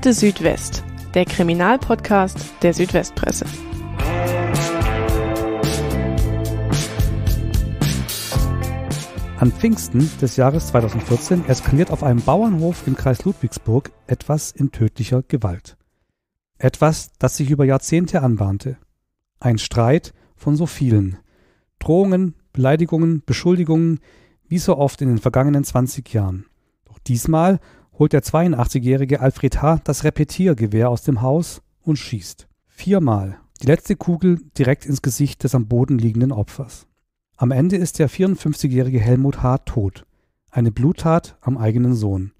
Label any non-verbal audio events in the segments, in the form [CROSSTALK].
Akte Südwest, der Kriminalpodcast der Südwestpresse. An Pfingsten des Jahres 2014 eskaliert auf einem Bauernhof im Kreis Ludwigsburg etwas in tödlicher Gewalt. Etwas, das sich über Jahrzehnte anbahnte. Ein Streit von so vielen. Drohungen, Beleidigungen, Beschuldigungen, wie so oft in den vergangenen 20 Jahren. Doch diesmal holt der 82-jährige Alfred H. das Repetiergewehr aus dem Haus und schießt. Viermal. Die letzte Kugel direkt ins Gesicht des am Boden liegenden Opfers. Am Ende ist der 54-jährige Helmut H. tot. Eine Bluttat am eigenen Sohn.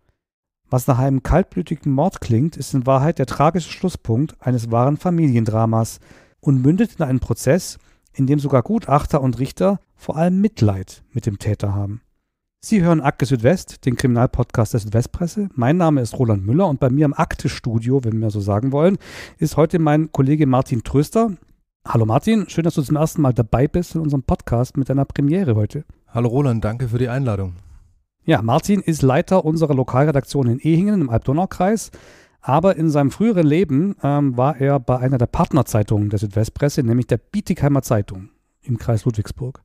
Was nach einem kaltblütigen Mord klingt, ist in Wahrheit der tragische Schlusspunkt eines wahren Familiendramas und mündet in einen Prozess, in dem sogar Gutachter und Richter vor allem Mitleid mit dem Täter haben. Sie hören Akte Südwest, den Kriminalpodcast der Südwestpresse. Mein Name ist Roland Müller und bei mir im Akte-Studio, wenn wir so sagen wollen, ist heute mein Kollege Martin Tröster. Hallo Martin, schön, dass du zum ersten Mal dabei bist in unserem Podcast mit deiner Premiere heute. Hallo Roland, danke für die Einladung. Ja, Martin ist Leiter unserer Lokalredaktion in Ehingen im alb donau Aber in seinem früheren Leben ähm, war er bei einer der Partnerzeitungen der Südwestpresse, nämlich der Bietigheimer Zeitung im Kreis Ludwigsburg.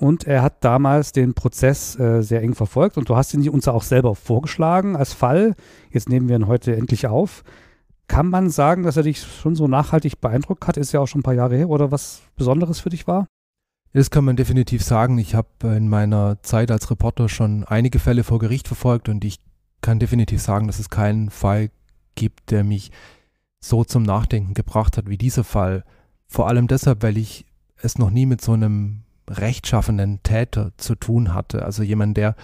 Und er hat damals den Prozess äh, sehr eng verfolgt und du hast ihn uns auch selber vorgeschlagen als Fall. Jetzt nehmen wir ihn heute endlich auf. Kann man sagen, dass er dich schon so nachhaltig beeindruckt hat? Ist ja auch schon ein paar Jahre her oder was Besonderes für dich war? Das kann man definitiv sagen. Ich habe in meiner Zeit als Reporter schon einige Fälle vor Gericht verfolgt und ich kann definitiv sagen, dass es keinen Fall gibt, der mich so zum Nachdenken gebracht hat wie dieser Fall. Vor allem deshalb, weil ich es noch nie mit so einem rechtschaffenden Täter zu tun hatte. Also jemand, der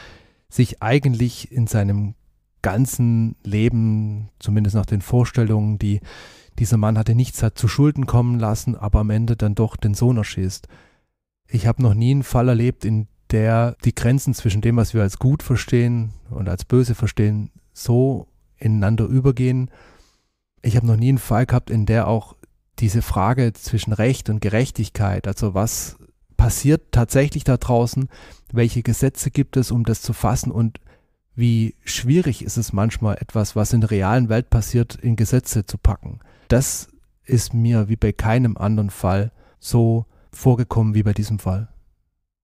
sich eigentlich in seinem ganzen Leben, zumindest nach den Vorstellungen, die dieser Mann hatte, nichts hat zu Schulden kommen lassen, aber am Ende dann doch den Sohn erschießt. Ich habe noch nie einen Fall erlebt, in der die Grenzen zwischen dem, was wir als gut verstehen und als böse verstehen, so ineinander übergehen. Ich habe noch nie einen Fall gehabt, in der auch diese Frage zwischen Recht und Gerechtigkeit, also was passiert tatsächlich da draußen, welche Gesetze gibt es, um das zu fassen und wie schwierig ist es manchmal, etwas, was in der realen Welt passiert, in Gesetze zu packen. Das ist mir wie bei keinem anderen Fall so vorgekommen wie bei diesem Fall.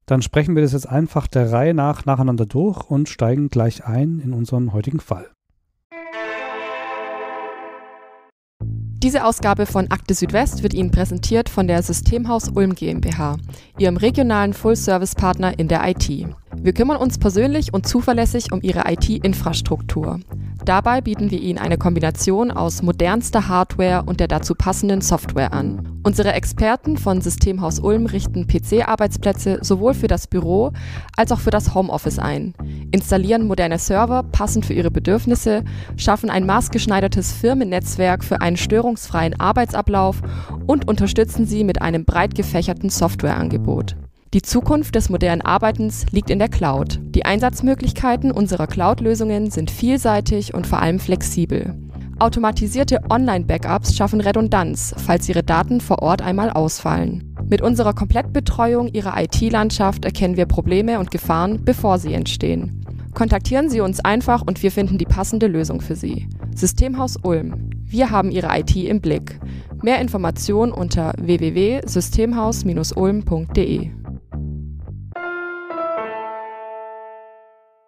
Dann sprechen wir das jetzt einfach der Reihe nach nacheinander durch und steigen gleich ein in unseren heutigen Fall. Diese Ausgabe von Akte Südwest wird Ihnen präsentiert von der Systemhaus Ulm GmbH, Ihrem regionalen Full-Service-Partner in der IT. Wir kümmern uns persönlich und zuverlässig um Ihre IT-Infrastruktur. Dabei bieten wir Ihnen eine Kombination aus modernster Hardware und der dazu passenden Software an. Unsere Experten von Systemhaus Ulm richten PC-Arbeitsplätze sowohl für das Büro als auch für das Homeoffice ein, installieren moderne Server passend für Ihre Bedürfnisse, schaffen ein maßgeschneidertes Firmennetzwerk für einen störungsfreien Arbeitsablauf und unterstützen Sie mit einem breit gefächerten Softwareangebot. Die Zukunft des modernen Arbeitens liegt in der Cloud. Die Einsatzmöglichkeiten unserer Cloud-Lösungen sind vielseitig und vor allem flexibel. Automatisierte Online-Backups schaffen Redundanz, falls Ihre Daten vor Ort einmal ausfallen. Mit unserer Komplettbetreuung Ihrer IT-Landschaft erkennen wir Probleme und Gefahren, bevor sie entstehen. Kontaktieren Sie uns einfach und wir finden die passende Lösung für Sie. Systemhaus Ulm. Wir haben Ihre IT im Blick. Mehr Informationen unter www.systemhaus-ulm.de.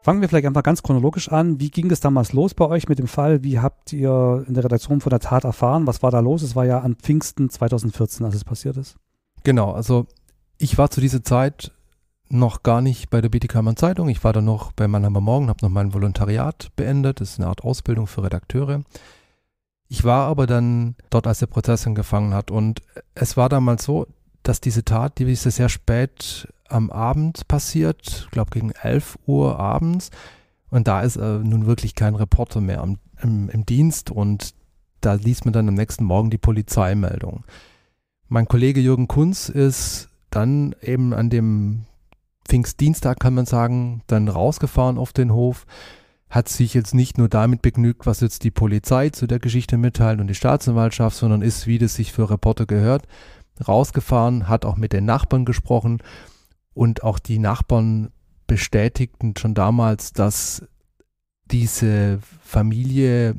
Fangen wir vielleicht einfach ganz chronologisch an. Wie ging es damals los bei euch mit dem Fall? Wie habt ihr in der Redaktion von der Tat erfahren? Was war da los? Es war ja an Pfingsten 2014, als es passiert ist. Genau, also ich war zu dieser Zeit noch gar nicht bei der Bietigheimern Zeitung. Ich war dann noch bei Mannheimer Morgen, habe noch mein Volontariat beendet. Das ist eine Art Ausbildung für Redakteure. Ich war aber dann dort, als der Prozess angefangen hat. Und es war damals so, dass diese Tat, die wir sehr spät am Abend passiert, glaube gegen 11 Uhr abends. Und da ist äh, nun wirklich kein Reporter mehr am, im, im Dienst und da liest man dann am nächsten Morgen die Polizeimeldung. Mein Kollege Jürgen Kunz ist dann eben an dem Pfingstdienstag, kann man sagen, dann rausgefahren auf den Hof, hat sich jetzt nicht nur damit begnügt, was jetzt die Polizei zu der Geschichte mitteilt und die Staatsanwaltschaft, sondern ist, wie das sich für Reporter gehört, rausgefahren, hat auch mit den Nachbarn gesprochen und auch die Nachbarn bestätigten schon damals, dass diese Familie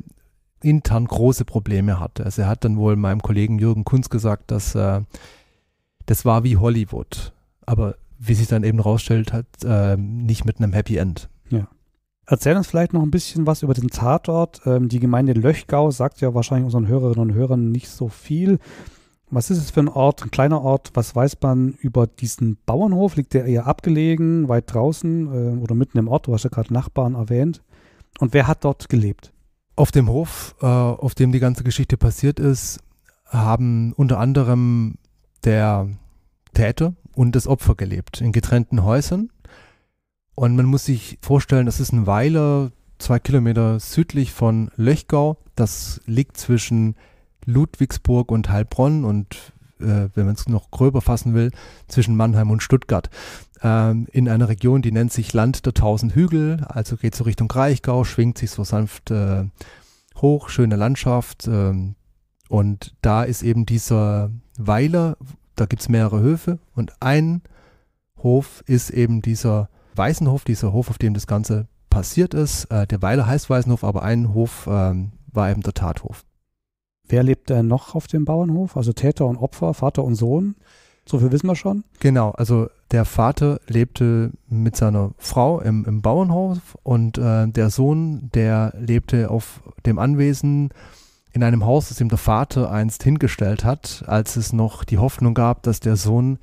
intern große Probleme hatte. Also er hat dann wohl meinem Kollegen Jürgen Kunz gesagt, dass äh, das war wie Hollywood. Aber wie sich dann eben rausstellt, hat äh, nicht mit einem Happy End. Ja. Erzähl uns vielleicht noch ein bisschen was über den Tatort. Ähm, die Gemeinde Löchgau sagt ja wahrscheinlich unseren Hörerinnen und Hörern nicht so viel. Was ist es für ein Ort, ein kleiner Ort? Was weiß man über diesen Bauernhof? Liegt der eher abgelegen, weit draußen äh, oder mitten im Ort? Du hast ja gerade Nachbarn erwähnt. Und wer hat dort gelebt? Auf dem Hof, äh, auf dem die ganze Geschichte passiert ist, haben unter anderem der Täter und das Opfer gelebt, in getrennten Häusern. Und man muss sich vorstellen, das ist ein Weiler, zwei Kilometer südlich von Löchgau. Das liegt zwischen Ludwigsburg und Heilbronn und äh, wenn man es noch gröber fassen will, zwischen Mannheim und Stuttgart. Ähm, in einer Region, die nennt sich Land der Tausend Hügel, also geht so Richtung Reichgau, schwingt sich so sanft äh, hoch, schöne Landschaft. Ähm, und da ist eben dieser Weiler, da gibt es mehrere Höfe und ein Hof ist eben dieser Weißenhof, dieser Hof, auf dem das Ganze passiert ist. Äh, der Weiler heißt Weißenhof, aber ein Hof ähm, war eben der Tathof. Wer lebt denn noch auf dem Bauernhof? Also Täter und Opfer, Vater und Sohn? So viel wissen wir schon. Genau, also der Vater lebte mit seiner Frau im, im Bauernhof und äh, der Sohn, der lebte auf dem Anwesen in einem Haus, das ihm der Vater einst hingestellt hat, als es noch die Hoffnung gab, dass der Sohn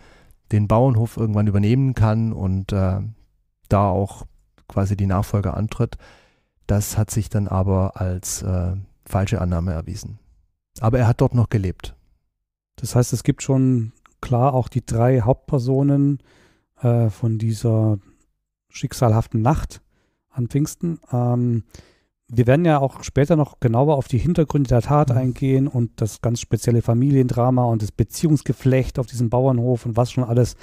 den Bauernhof irgendwann übernehmen kann und äh, da auch quasi die Nachfolge antritt. Das hat sich dann aber als äh, falsche Annahme erwiesen. Aber er hat dort noch gelebt. Das heißt, es gibt schon klar auch die drei Hauptpersonen äh, von dieser schicksalhaften Nacht an Pfingsten. Ähm, wir werden ja auch später noch genauer auf die Hintergründe der Tat mhm. eingehen und das ganz spezielle Familiendrama und das Beziehungsgeflecht auf diesem Bauernhof und was schon alles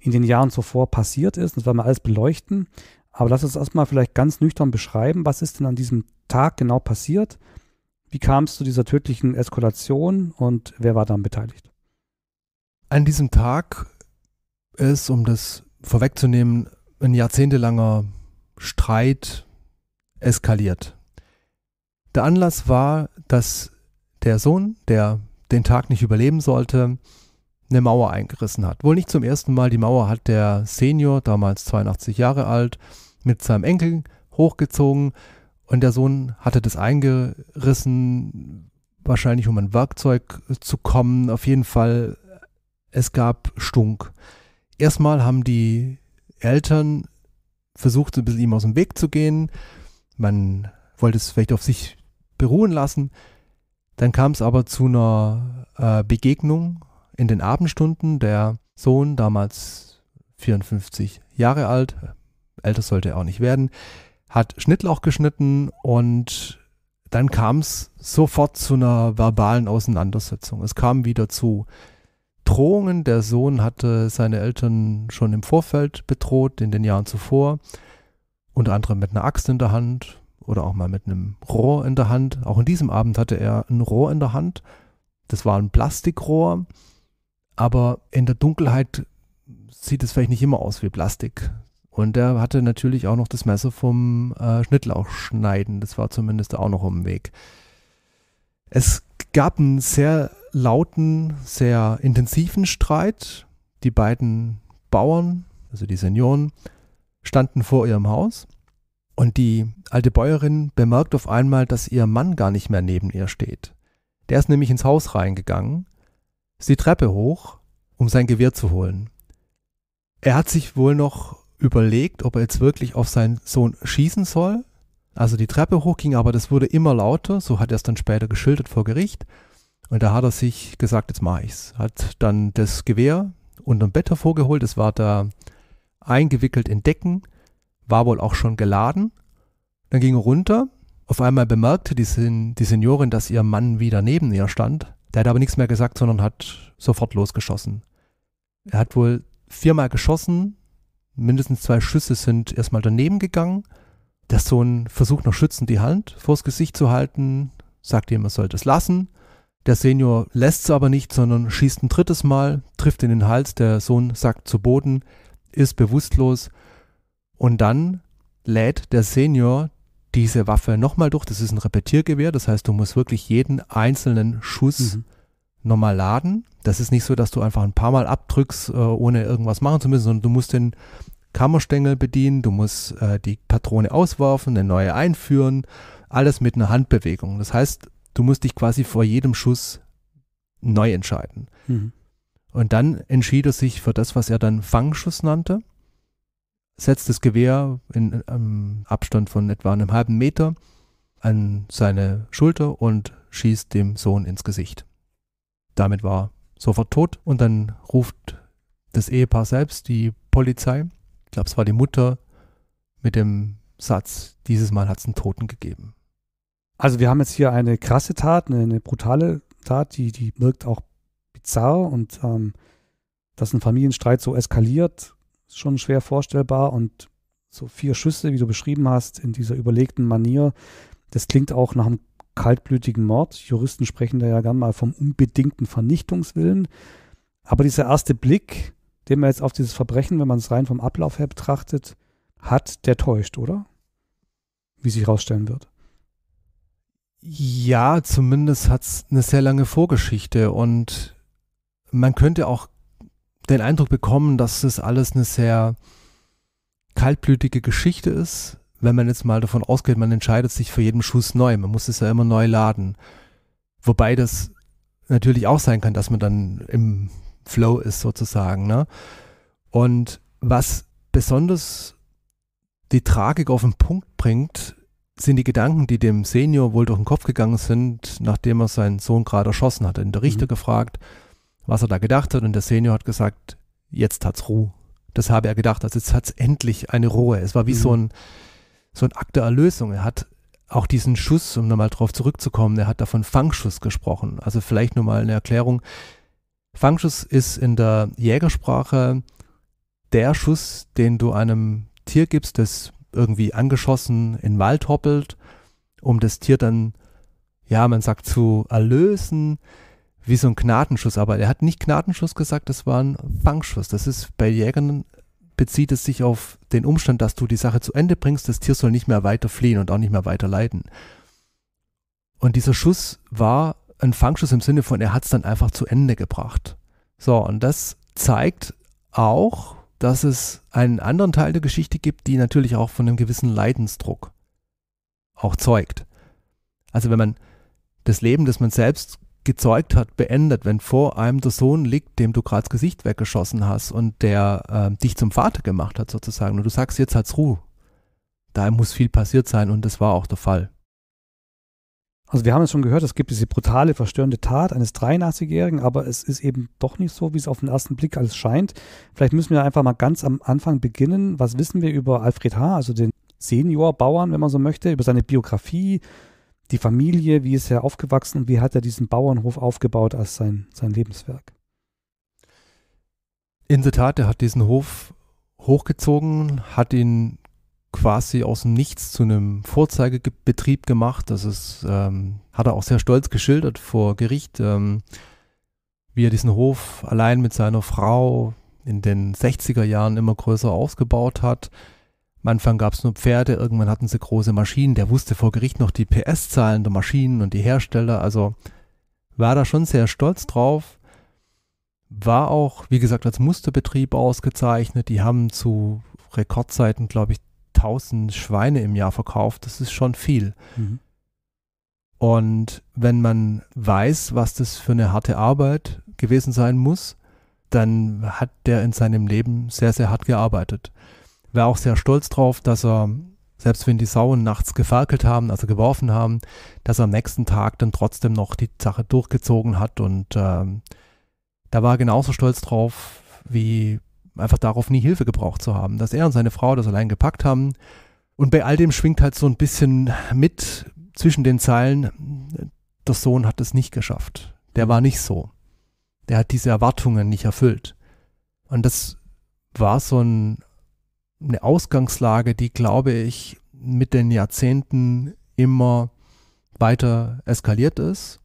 in den Jahren zuvor passiert ist. Das werden wir alles beleuchten. Aber lass uns erstmal vielleicht ganz nüchtern beschreiben, was ist denn an diesem Tag genau passiert wie kam es zu dieser tödlichen Eskalation und wer war daran beteiligt? An diesem Tag ist, um das vorwegzunehmen, ein jahrzehntelanger Streit eskaliert. Der Anlass war, dass der Sohn, der den Tag nicht überleben sollte, eine Mauer eingerissen hat. Wohl nicht zum ersten Mal. Die Mauer hat der Senior, damals 82 Jahre alt, mit seinem Enkel hochgezogen. Und der Sohn hatte das eingerissen, wahrscheinlich um ein Werkzeug äh, zu kommen. Auf jeden Fall, es gab Stunk. Erstmal haben die Eltern versucht, so ein bisschen ihm aus dem Weg zu gehen. Man wollte es vielleicht auf sich beruhen lassen. Dann kam es aber zu einer äh, Begegnung in den Abendstunden. Der Sohn, damals 54 Jahre alt, äh, älter sollte er auch nicht werden, hat Schnittlauch geschnitten und dann kam es sofort zu einer verbalen Auseinandersetzung. Es kam wieder zu Drohungen. Der Sohn hatte seine Eltern schon im Vorfeld bedroht, in den Jahren zuvor. Unter anderem mit einer Axt in der Hand oder auch mal mit einem Rohr in der Hand. Auch in diesem Abend hatte er ein Rohr in der Hand. Das war ein Plastikrohr. Aber in der Dunkelheit sieht es vielleicht nicht immer aus wie Plastik, und er hatte natürlich auch noch das Messer vom äh, Schnittlauch schneiden. Das war zumindest auch noch im Weg. Es gab einen sehr lauten, sehr intensiven Streit. Die beiden Bauern, also die Senioren, standen vor ihrem Haus. Und die alte Bäuerin bemerkt auf einmal, dass ihr Mann gar nicht mehr neben ihr steht. Der ist nämlich ins Haus reingegangen, ist die Treppe hoch, um sein Gewehr zu holen. Er hat sich wohl noch überlegt, ob er jetzt wirklich auf seinen Sohn schießen soll. Also die Treppe hochging, aber das wurde immer lauter, so hat er es dann später geschildert vor Gericht. Und da hat er sich gesagt, jetzt mache ich's. Hat dann das Gewehr unterm Bett hervorgeholt, es war da eingewickelt in Decken, war wohl auch schon geladen. Dann ging er runter. Auf einmal bemerkte die, Sen die Seniorin, dass ihr Mann wieder neben ihr stand. Der hat aber nichts mehr gesagt, sondern hat sofort losgeschossen. Er hat wohl viermal geschossen, mindestens zwei Schüsse sind erstmal daneben gegangen. Der Sohn versucht noch schützend die Hand vors Gesicht zu halten, sagt ihm, er sollte es lassen. Der Senior lässt es aber nicht, sondern schießt ein drittes Mal, trifft in den Hals, der Sohn sackt zu Boden, ist bewusstlos und dann lädt der Senior diese Waffe nochmal durch. Das ist ein Repetiergewehr, das heißt, du musst wirklich jeden einzelnen Schuss mhm nochmal laden. Das ist nicht so, dass du einfach ein paar Mal abdrückst, äh, ohne irgendwas machen zu müssen, sondern du musst den Kammerstängel bedienen, du musst äh, die Patrone auswerfen, eine neue einführen, alles mit einer Handbewegung. Das heißt, du musst dich quasi vor jedem Schuss neu entscheiden. Mhm. Und dann entschied er sich für das, was er dann Fangschuss nannte, setzt das Gewehr in einem Abstand von etwa einem halben Meter an seine Schulter und schießt dem Sohn ins Gesicht damit war sofort tot und dann ruft das Ehepaar selbst die Polizei. Ich glaube, es war die Mutter mit dem Satz, dieses Mal hat es einen Toten gegeben. Also wir haben jetzt hier eine krasse Tat, eine, eine brutale Tat, die, die wirkt auch bizarr und ähm, dass ein Familienstreit so eskaliert, ist schon schwer vorstellbar und so vier Schüsse, wie du beschrieben hast, in dieser überlegten Manier, das klingt auch nach einem kaltblütigen Mord. Juristen sprechen da ja gern mal vom unbedingten Vernichtungswillen. Aber dieser erste Blick, den man jetzt auf dieses Verbrechen, wenn man es rein vom Ablauf her betrachtet, hat, der täuscht, oder? Wie sich herausstellen wird. Ja, zumindest hat es eine sehr lange Vorgeschichte und man könnte auch den Eindruck bekommen, dass das alles eine sehr kaltblütige Geschichte ist, wenn man jetzt mal davon ausgeht, man entscheidet sich für jeden Schuss neu, man muss es ja immer neu laden. Wobei das natürlich auch sein kann, dass man dann im Flow ist sozusagen. Ne? Und was besonders die Tragik auf den Punkt bringt, sind die Gedanken, die dem Senior wohl durch den Kopf gegangen sind, nachdem er seinen Sohn gerade erschossen hat. Und der Richter mhm. gefragt, was er da gedacht hat, und der Senior hat gesagt, jetzt hat's Ruhe. Das habe er gedacht, also jetzt hat's endlich eine Ruhe. Es war wie mhm. so ein so ein Akt der Erlösung. Er hat auch diesen Schuss, um nochmal drauf zurückzukommen, er hat davon Fangschuss gesprochen. Also vielleicht nur mal eine Erklärung. Fangschuss ist in der Jägersprache der Schuss, den du einem Tier gibst, das irgendwie angeschossen in den Wald hoppelt, um das Tier dann, ja, man sagt, zu erlösen, wie so ein Gnadenschuss. Aber er hat nicht Gnadenschuss gesagt, das war ein Fangschuss. Das ist bei Jägern bezieht es sich auf den Umstand, dass du die Sache zu Ende bringst, das Tier soll nicht mehr weiter fliehen und auch nicht mehr weiter leiden. Und dieser Schuss war ein Fangschuss im Sinne von, er hat es dann einfach zu Ende gebracht. So, und das zeigt auch, dass es einen anderen Teil der Geschichte gibt, die natürlich auch von einem gewissen Leidensdruck auch zeugt. Also wenn man das Leben, das man selbst gezeugt hat, beendet, wenn vor einem der Sohn liegt, dem du gerade das Gesicht weggeschossen hast und der äh, dich zum Vater gemacht hat sozusagen und du sagst, jetzt hat's Ruhe. Da muss viel passiert sein und das war auch der Fall. Also wir haben es schon gehört, es gibt diese brutale, verstörende Tat eines 83-Jährigen, aber es ist eben doch nicht so, wie es auf den ersten Blick alles scheint. Vielleicht müssen wir einfach mal ganz am Anfang beginnen. Was wissen wir über Alfred H., also den Seniorbauern, wenn man so möchte, über seine Biografie, die Familie, wie ist er aufgewachsen und wie hat er diesen Bauernhof aufgebaut als sein, sein Lebenswerk? In der Tat, er hat diesen Hof hochgezogen, hat ihn quasi aus dem Nichts zu einem Vorzeigebetrieb gemacht. Das ist, ähm, hat er auch sehr stolz geschildert vor Gericht, ähm, wie er diesen Hof allein mit seiner Frau in den 60er Jahren immer größer ausgebaut hat, am Anfang gab es nur Pferde, irgendwann hatten sie große Maschinen. Der wusste vor Gericht noch die PS-Zahlen der Maschinen und die Hersteller. Also war da schon sehr stolz drauf. War auch, wie gesagt, als Musterbetrieb ausgezeichnet. Die haben zu Rekordzeiten, glaube ich, 1000 Schweine im Jahr verkauft. Das ist schon viel. Mhm. Und wenn man weiß, was das für eine harte Arbeit gewesen sein muss, dann hat der in seinem Leben sehr, sehr hart gearbeitet war auch sehr stolz drauf, dass er, selbst wenn die Sauen nachts gefackelt haben, also geworfen haben, dass er am nächsten Tag dann trotzdem noch die Sache durchgezogen hat. Und ähm, da war er genauso stolz drauf, wie einfach darauf nie Hilfe gebraucht zu haben. Dass er und seine Frau das allein gepackt haben. Und bei all dem schwingt halt so ein bisschen mit zwischen den Zeilen, der Sohn hat es nicht geschafft. Der war nicht so. Der hat diese Erwartungen nicht erfüllt. Und das war so ein eine Ausgangslage, die, glaube ich, mit den Jahrzehnten immer weiter eskaliert ist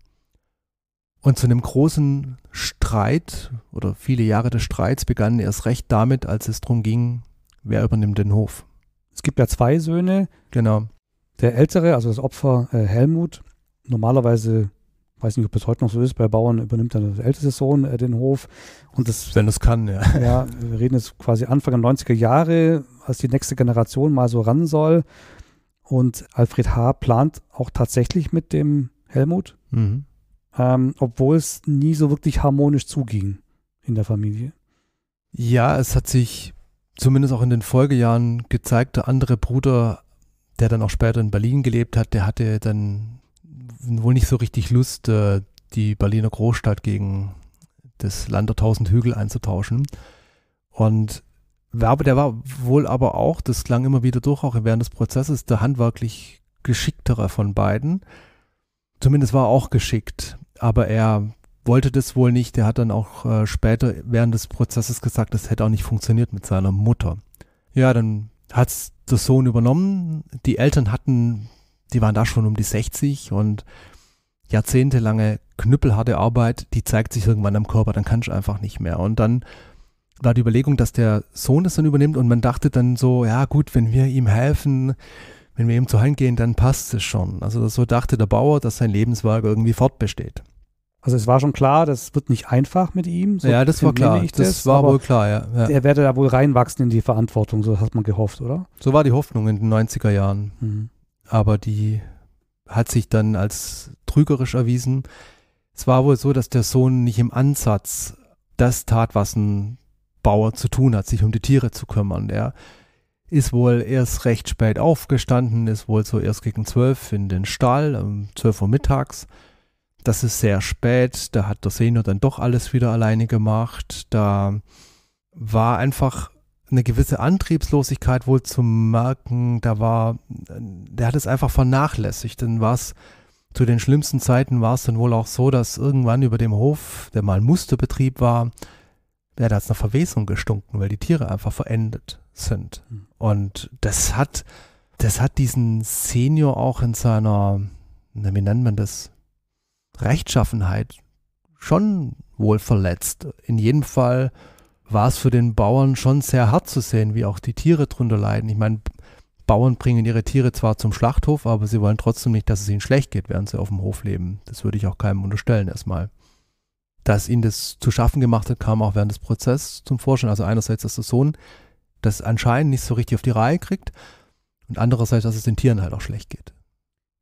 und zu einem großen Streit oder viele Jahre des Streits begannen erst recht damit, als es darum ging, wer übernimmt den Hof. Es gibt ja zwei Söhne. Genau. Der ältere, also das Opfer äh, Helmut, normalerweise weiß nicht, ob es heute noch so ist, bei Bauern übernimmt dann das älteste Sohn äh, den Hof. Und das, Wenn es kann, ja. [LAUGHS] Ja, wir reden jetzt quasi Anfang der 90er Jahre, als die nächste Generation mal so ran soll. Und Alfred H. plant auch tatsächlich mit dem Helmut, mhm. ähm, obwohl es nie so wirklich harmonisch zuging in der Familie. Ja, es hat sich zumindest auch in den Folgejahren gezeigt, der andere Bruder, der dann auch später in Berlin gelebt hat, der hatte dann wohl nicht so richtig Lust, äh, die Berliner Großstadt gegen das Land der tausend Hügel einzutauschen. Und Werbe, der war wohl aber auch, das klang immer wieder durch, auch während des Prozesses, der handwerklich geschicktere von beiden. Zumindest war er auch geschickt, aber er wollte das wohl nicht. Er hat dann auch äh, später während des Prozesses gesagt, das hätte auch nicht funktioniert mit seiner Mutter. Ja, dann hat es der Sohn übernommen. Die Eltern hatten die waren da schon um die 60 und jahrzehntelange knüppelharte Arbeit, die zeigt sich irgendwann am Körper, dann kannst du einfach nicht mehr. Und dann war die Überlegung, dass der Sohn das dann übernimmt und man dachte dann so, ja gut, wenn wir ihm helfen, wenn wir ihm zu Hand gehen, dann passt es schon. Also so dachte der Bauer, dass sein Lebenswerk irgendwie fortbesteht. Also es war schon klar, das wird nicht einfach mit ihm. So ja, das war klar. Das, das, war wohl klar, ja. ja. Er werde da wohl reinwachsen in die Verantwortung, so hat man gehofft, oder? So war die Hoffnung in den 90er Jahren. Mhm aber die hat sich dann als trügerisch erwiesen. Es war wohl so, dass der Sohn nicht im Ansatz das tat, was ein Bauer zu tun hat, sich um die Tiere zu kümmern. Er ist wohl erst recht spät aufgestanden, ist wohl so erst gegen zwölf in den Stall, um zwölf Uhr mittags. Das ist sehr spät, da hat der Senior dann doch alles wieder alleine gemacht. Da war einfach eine gewisse Antriebslosigkeit wohl zu merken. Da war, der hat es einfach vernachlässigt. Dann war zu den schlimmsten Zeiten war es dann wohl auch so, dass irgendwann über dem Hof, der mal ein Musterbetrieb war, ja, da hat es nach Verwesung gestunken, weil die Tiere einfach verendet sind. Hm. Und das hat, das hat diesen Senior auch in seiner, wie nennt man das, Rechtschaffenheit schon wohl verletzt. In jedem Fall war es für den Bauern schon sehr hart zu sehen, wie auch die Tiere drunter leiden. Ich meine, Bauern bringen ihre Tiere zwar zum Schlachthof, aber sie wollen trotzdem nicht, dass es ihnen schlecht geht, während sie auf dem Hof leben. Das würde ich auch keinem unterstellen erstmal. Dass ihnen das zu schaffen gemacht hat, kam auch während des Prozesses zum Vorschein. Also einerseits, dass der Sohn das anscheinend nicht so richtig auf die Reihe kriegt und andererseits, dass es den Tieren halt auch schlecht geht.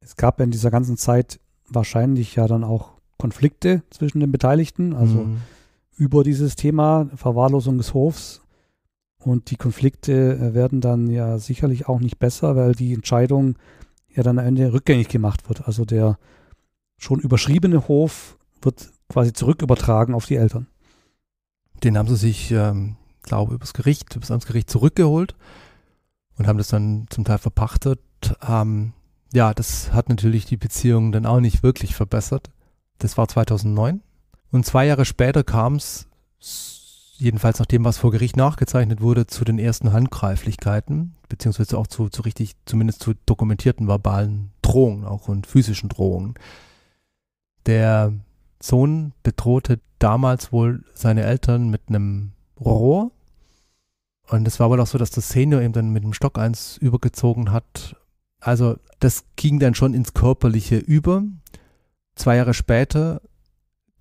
Es gab in dieser ganzen Zeit wahrscheinlich ja dann auch Konflikte zwischen den Beteiligten. Also mhm über dieses Thema Verwahrlosung des Hofs. Und die Konflikte äh, werden dann ja sicherlich auch nicht besser, weil die Entscheidung ja dann am Ende rückgängig gemacht wird. Also der schon überschriebene Hof wird quasi zurückübertragen auf die Eltern. Den haben sie sich, ähm, glaube übers Gericht, übers Amtsgericht zurückgeholt und haben das dann zum Teil verpachtet. Ähm, ja, das hat natürlich die Beziehung dann auch nicht wirklich verbessert. Das war 2009 und zwei Jahre später kam es, jedenfalls nach dem, was vor Gericht nachgezeichnet wurde, zu den ersten Handgreiflichkeiten, beziehungsweise auch zu, zu richtig, zumindest zu dokumentierten verbalen Drohungen auch und physischen Drohungen. Der Sohn bedrohte damals wohl seine Eltern mit einem Rohr. Und es war wohl auch so, dass der Senior eben dann mit dem Stock eins übergezogen hat. Also das ging dann schon ins Körperliche über. Zwei Jahre später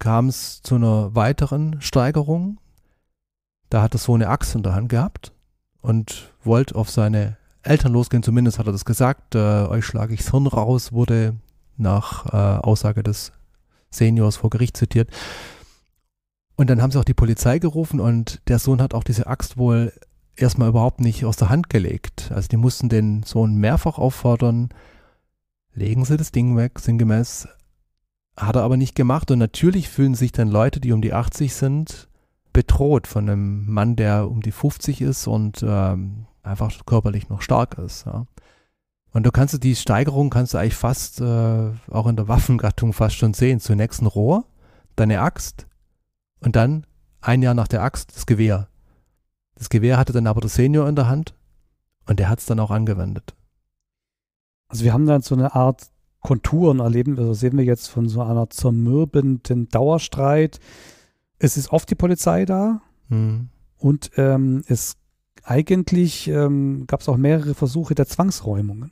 kam es zu einer weiteren Steigerung. Da hat das so eine Axt in der Hand gehabt und wollte auf seine Eltern losgehen. Zumindest hat er das gesagt. Äh, euch schlage ich's Hirn raus, wurde nach äh, Aussage des Seniors vor Gericht zitiert. Und dann haben sie auch die Polizei gerufen und der Sohn hat auch diese Axt wohl erstmal überhaupt nicht aus der Hand gelegt. Also die mussten den Sohn mehrfach auffordern, legen Sie das Ding weg, sinngemäß. Hat er aber nicht gemacht und natürlich fühlen sich dann Leute, die um die 80 sind, bedroht von einem Mann, der um die 50 ist und ähm, einfach körperlich noch stark ist. Ja. Und du kannst die Steigerung kannst du eigentlich fast äh, auch in der Waffengattung fast schon sehen. Zunächst ein Rohr, dann eine Axt und dann ein Jahr nach der Axt das Gewehr. Das Gewehr hatte dann aber der Senior in der Hand und der hat es dann auch angewendet. Also wir haben dann so eine Art Konturen erleben. Also sehen wir jetzt von so einer zermürbenden Dauerstreit. Es ist oft die Polizei da mhm. und ähm, es eigentlich ähm, gab es auch mehrere Versuche der Zwangsräumungen.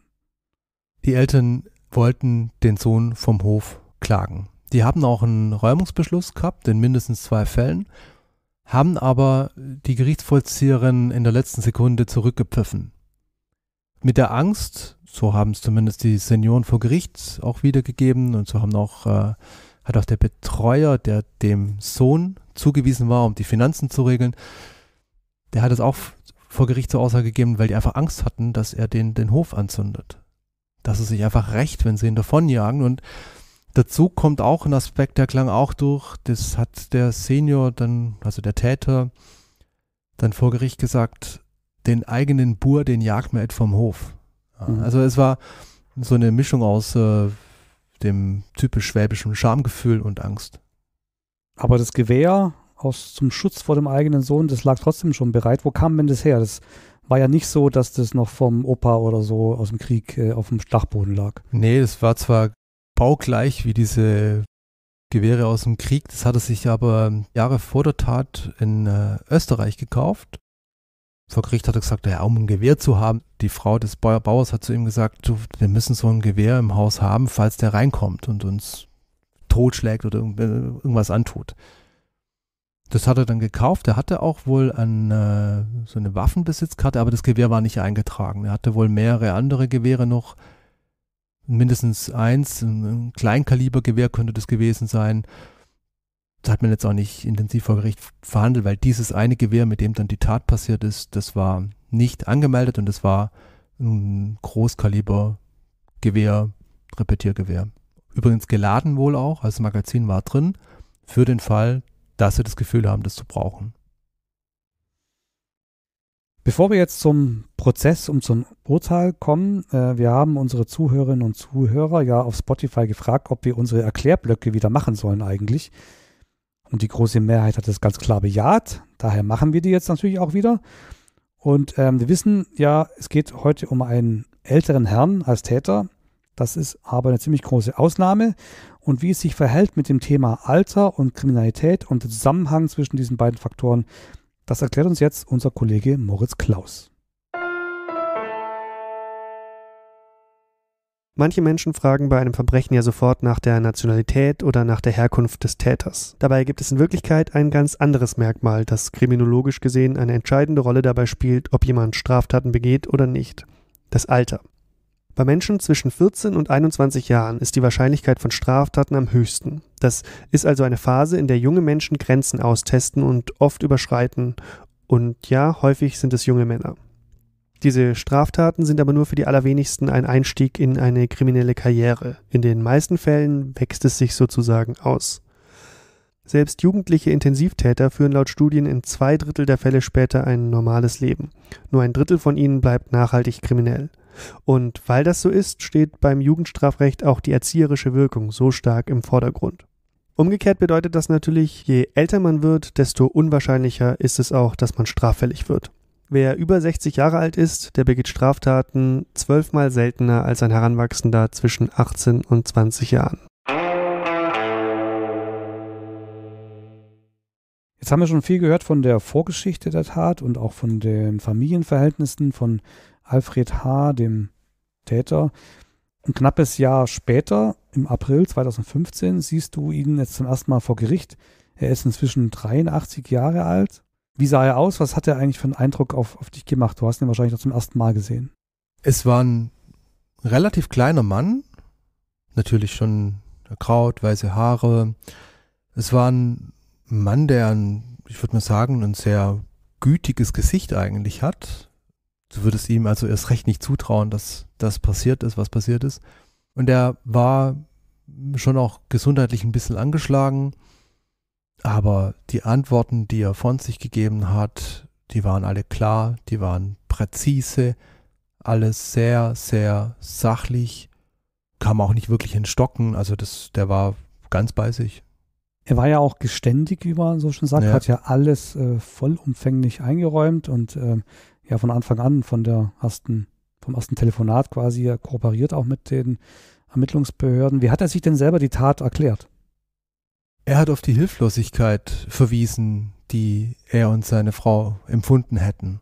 Die Eltern wollten den Sohn vom Hof klagen. Die haben auch einen Räumungsbeschluss gehabt in mindestens zwei Fällen, haben aber die Gerichtsvollzieherin in der letzten Sekunde zurückgepfiffen. Mit der Angst, so haben es zumindest die Senioren vor Gericht auch wiedergegeben und so haben auch, äh, hat auch der Betreuer, der dem Sohn zugewiesen war, um die Finanzen zu regeln, der hat es auch vor Gericht zur Aussage gegeben, weil die einfach Angst hatten, dass er den, den Hof anzündet. Dass es sich einfach recht, wenn sie ihn davonjagen. Und dazu kommt auch ein Aspekt, der klang auch durch, das hat der Senior dann, also der Täter, dann vor Gericht gesagt, den eigenen Bur, den jagt man etwa vom Hof. Ah. Mhm. Also es war so eine Mischung aus äh, dem typisch schwäbischen Schamgefühl und Angst. Aber das Gewehr aus, zum Schutz vor dem eigenen Sohn, das lag trotzdem schon bereit. Wo kam denn das her? Das war ja nicht so, dass das noch vom Opa oder so aus dem Krieg äh, auf dem Dachboden lag. Nee, das war zwar baugleich wie diese Gewehre aus dem Krieg. Das hatte sich aber Jahre vor der Tat in äh, Österreich gekauft vor Gericht hat er gesagt, ja, um ein Gewehr zu haben. Die Frau des Bauers hat zu ihm gesagt, du, wir müssen so ein Gewehr im Haus haben, falls der reinkommt und uns totschlägt oder irgendwas antut. Das hat er dann gekauft. Er hatte auch wohl eine, äh, so eine Waffenbesitzkarte, aber das Gewehr war nicht eingetragen. Er hatte wohl mehrere andere Gewehre noch. Mindestens eins, ein Kleinkalibergewehr könnte das gewesen sein das hat man jetzt auch nicht intensiv vor Gericht verhandelt, weil dieses eine Gewehr, mit dem dann die Tat passiert ist, das war nicht angemeldet und das war ein Großkaliber-Gewehr, Repetiergewehr. Übrigens geladen wohl auch, also das Magazin war drin, für den Fall, dass sie das Gefühl haben, das zu brauchen. Bevor wir jetzt zum Prozess und zum Urteil kommen, äh, wir haben unsere Zuhörerinnen und Zuhörer ja auf Spotify gefragt, ob wir unsere Erklärblöcke wieder machen sollen eigentlich. Und die große Mehrheit hat das ganz klar bejaht. Daher machen wir die jetzt natürlich auch wieder. Und ähm, wir wissen ja, es geht heute um einen älteren Herrn als Täter. Das ist aber eine ziemlich große Ausnahme. Und wie es sich verhält mit dem Thema Alter und Kriminalität und der Zusammenhang zwischen diesen beiden Faktoren, das erklärt uns jetzt unser Kollege Moritz Klaus. Manche Menschen fragen bei einem Verbrechen ja sofort nach der Nationalität oder nach der Herkunft des Täters. Dabei gibt es in Wirklichkeit ein ganz anderes Merkmal, das kriminologisch gesehen eine entscheidende Rolle dabei spielt, ob jemand Straftaten begeht oder nicht. Das Alter. Bei Menschen zwischen 14 und 21 Jahren ist die Wahrscheinlichkeit von Straftaten am höchsten. Das ist also eine Phase, in der junge Menschen Grenzen austesten und oft überschreiten. Und ja, häufig sind es junge Männer. Diese Straftaten sind aber nur für die allerwenigsten ein Einstieg in eine kriminelle Karriere. In den meisten Fällen wächst es sich sozusagen aus. Selbst jugendliche Intensivtäter führen laut Studien in zwei Drittel der Fälle später ein normales Leben. Nur ein Drittel von ihnen bleibt nachhaltig kriminell. Und weil das so ist, steht beim Jugendstrafrecht auch die erzieherische Wirkung so stark im Vordergrund. Umgekehrt bedeutet das natürlich, je älter man wird, desto unwahrscheinlicher ist es auch, dass man straffällig wird. Wer über 60 Jahre alt ist, der begeht Straftaten zwölfmal seltener als ein Heranwachsender zwischen 18 und 20 Jahren. Jetzt haben wir schon viel gehört von der Vorgeschichte der Tat und auch von den Familienverhältnissen von Alfred H., dem Täter. Ein knappes Jahr später, im April 2015, siehst du ihn jetzt zum ersten Mal vor Gericht. Er ist inzwischen 83 Jahre alt wie sah er aus? Was hat er eigentlich für einen Eindruck auf, auf dich gemacht? Du hast ihn wahrscheinlich noch zum ersten Mal gesehen. Es war ein relativ kleiner Mann, natürlich schon Kraut, weiße Haare. Es war ein Mann, der ein, ich würde mal sagen, ein sehr gütiges Gesicht eigentlich hat. Du würdest ihm also erst recht nicht zutrauen, dass das passiert ist, was passiert ist. Und er war schon auch gesundheitlich ein bisschen angeschlagen. Aber die Antworten, die er von sich gegeben hat, die waren alle klar, die waren präzise, alles sehr, sehr sachlich, kam auch nicht wirklich in Stocken, also das, der war ganz bei sich. Er war ja auch geständig, wie man so schon sagt, ja. hat ja alles äh, vollumfänglich eingeräumt und äh, ja von Anfang an von der ersten, vom ersten Telefonat quasi kooperiert auch mit den Ermittlungsbehörden. Wie hat er sich denn selber die Tat erklärt? Er hat auf die Hilflosigkeit verwiesen, die er und seine Frau empfunden hätten.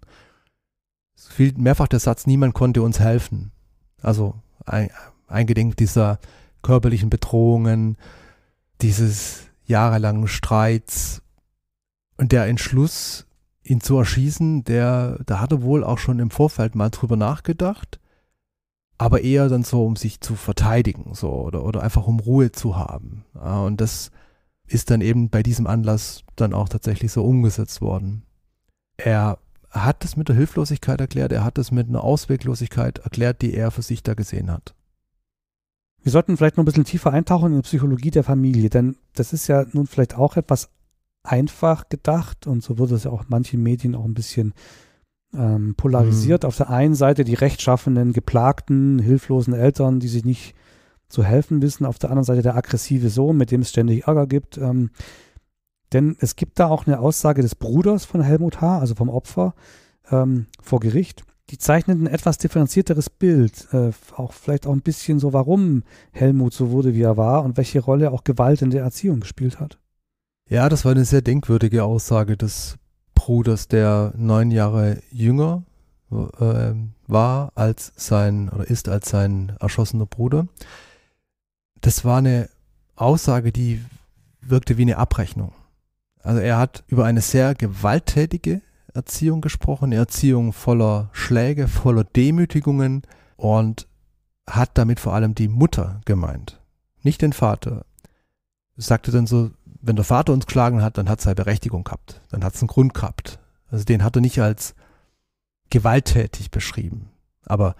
Es fiel mehrfach der Satz, niemand konnte uns helfen. Also ein, eingedenk dieser körperlichen Bedrohungen, dieses jahrelangen Streits und der Entschluss, ihn zu erschießen, der, da er wohl auch schon im Vorfeld mal drüber nachgedacht, aber eher dann so, um sich zu verteidigen, so, oder, oder einfach um Ruhe zu haben. Und das, ist dann eben bei diesem Anlass dann auch tatsächlich so umgesetzt worden. Er hat es mit der Hilflosigkeit erklärt, er hat es mit einer Ausweglosigkeit erklärt, die er für sich da gesehen hat. Wir sollten vielleicht noch ein bisschen tiefer eintauchen in die Psychologie der Familie, denn das ist ja nun vielleicht auch etwas einfach gedacht und so wurde es ja auch in manchen Medien auch ein bisschen ähm, polarisiert. Mhm. Auf der einen Seite die rechtschaffenden, geplagten, hilflosen Eltern, die sich nicht zu helfen wissen. Auf der anderen Seite der aggressive Sohn, mit dem es ständig Ärger gibt. Ähm, denn es gibt da auch eine Aussage des Bruders von Helmut H., also vom Opfer, ähm, vor Gericht. Die zeichnet ein etwas differenzierteres Bild, äh, auch vielleicht auch ein bisschen so, warum Helmut so wurde, wie er war und welche Rolle auch Gewalt in der Erziehung gespielt hat. Ja, das war eine sehr denkwürdige Aussage des Bruders, der neun Jahre jünger äh, war als sein oder ist als sein erschossener Bruder das war eine Aussage, die wirkte wie eine Abrechnung. Also er hat über eine sehr gewalttätige Erziehung gesprochen, Erziehung voller Schläge, voller Demütigungen und hat damit vor allem die Mutter gemeint, nicht den Vater. Sagte dann so, wenn der Vater uns geschlagen hat, dann hat es seine halt Berechtigung gehabt, dann hat es einen Grund gehabt. Also den hat er nicht als gewalttätig beschrieben. Aber